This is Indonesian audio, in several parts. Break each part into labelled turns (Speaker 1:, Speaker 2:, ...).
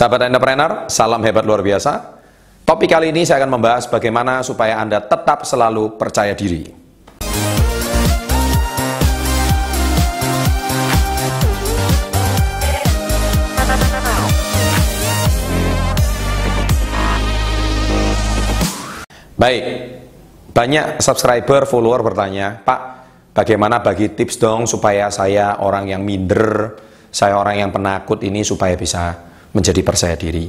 Speaker 1: Sahabat entrepreneur, salam hebat luar biasa. Topik kali ini saya akan membahas bagaimana supaya Anda tetap selalu percaya diri. Baik, banyak subscriber, follower bertanya, Pak, bagaimana bagi tips dong supaya saya orang yang minder, saya orang yang penakut ini supaya bisa menjadi percaya diri.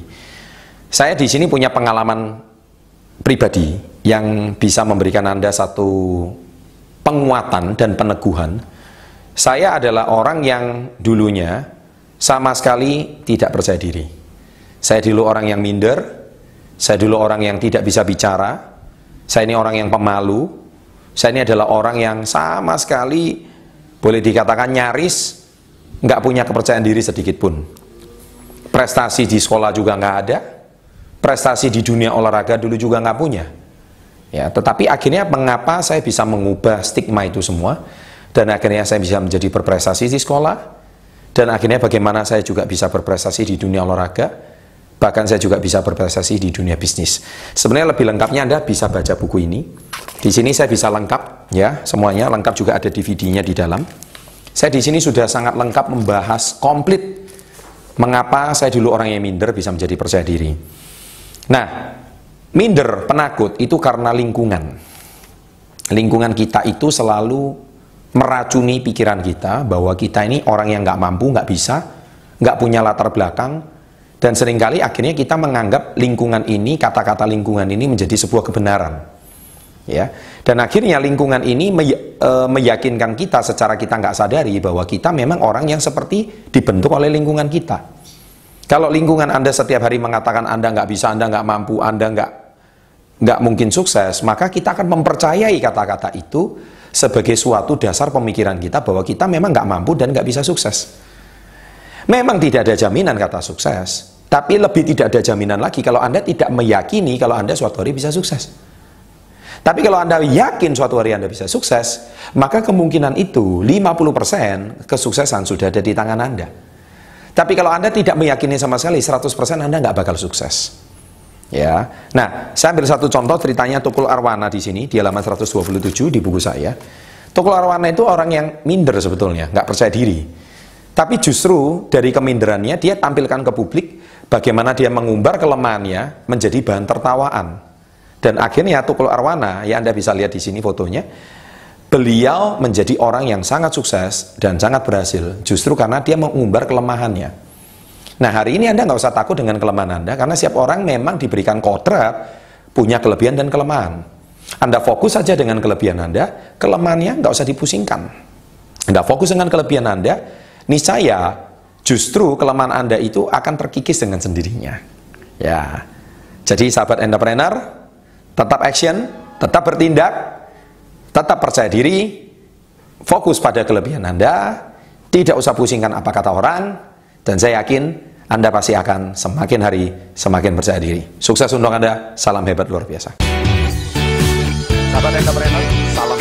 Speaker 1: Saya di sini punya pengalaman pribadi yang bisa memberikan Anda satu penguatan dan peneguhan. Saya adalah orang yang dulunya sama sekali tidak percaya diri. Saya dulu orang yang minder, saya dulu orang yang tidak bisa bicara, saya ini orang yang pemalu, saya ini adalah orang yang sama sekali boleh dikatakan nyaris nggak punya kepercayaan diri sedikit pun prestasi di sekolah juga nggak ada, prestasi di dunia olahraga dulu juga nggak punya. Ya, tetapi akhirnya mengapa saya bisa mengubah stigma itu semua dan akhirnya saya bisa menjadi berprestasi di sekolah dan akhirnya bagaimana saya juga bisa berprestasi di dunia olahraga bahkan saya juga bisa berprestasi di dunia bisnis. Sebenarnya lebih lengkapnya Anda bisa baca buku ini. Di sini saya bisa lengkap ya, semuanya lengkap juga ada DVD-nya di dalam. Saya di sini sudah sangat lengkap membahas komplit Mengapa saya dulu orang yang minder bisa menjadi percaya diri? Nah, minder, penakut itu karena lingkungan. Lingkungan kita itu selalu meracuni pikiran kita bahwa kita ini orang yang nggak mampu, nggak bisa, nggak punya latar belakang, dan seringkali akhirnya kita menganggap lingkungan ini, kata-kata lingkungan ini menjadi sebuah kebenaran ya dan akhirnya lingkungan ini e, meyakinkan kita secara kita nggak sadari bahwa kita memang orang yang seperti dibentuk oleh lingkungan kita kalau lingkungan anda setiap hari mengatakan anda nggak bisa anda nggak mampu anda nggak nggak mungkin sukses maka kita akan mempercayai kata-kata itu sebagai suatu dasar pemikiran kita bahwa kita memang nggak mampu dan nggak bisa sukses memang tidak ada jaminan kata sukses tapi lebih tidak ada jaminan lagi kalau anda tidak meyakini kalau anda suatu hari bisa sukses tapi kalau Anda yakin suatu hari Anda bisa sukses, maka kemungkinan itu 50% kesuksesan sudah ada di tangan Anda. Tapi kalau Anda tidak meyakini sama sekali 100% Anda nggak bakal sukses. Ya. Nah, saya ambil satu contoh ceritanya Tukul Arwana di sini di halaman 127 di buku saya. Tukul Arwana itu orang yang minder sebetulnya, nggak percaya diri. Tapi justru dari keminderannya dia tampilkan ke publik bagaimana dia mengumbar kelemahannya menjadi bahan tertawaan dan akhirnya Tukul Arwana, ya Anda bisa lihat di sini fotonya, beliau menjadi orang yang sangat sukses dan sangat berhasil justru karena dia mengumbar kelemahannya. Nah hari ini Anda nggak usah takut dengan kelemahan Anda karena setiap orang memang diberikan kodrat punya kelebihan dan kelemahan. Anda fokus saja dengan kelebihan Anda, kelemahannya nggak usah dipusingkan. Anda fokus dengan kelebihan Anda, niscaya justru kelemahan Anda itu akan terkikis dengan sendirinya. Ya, jadi sahabat entrepreneur, tetap action, tetap bertindak, tetap percaya diri, fokus pada kelebihan Anda, tidak usah pusingkan apa kata orang, dan saya yakin Anda pasti akan semakin hari semakin percaya diri. Sukses untuk Anda, salam hebat luar biasa. Sahabat entrepreneur, salam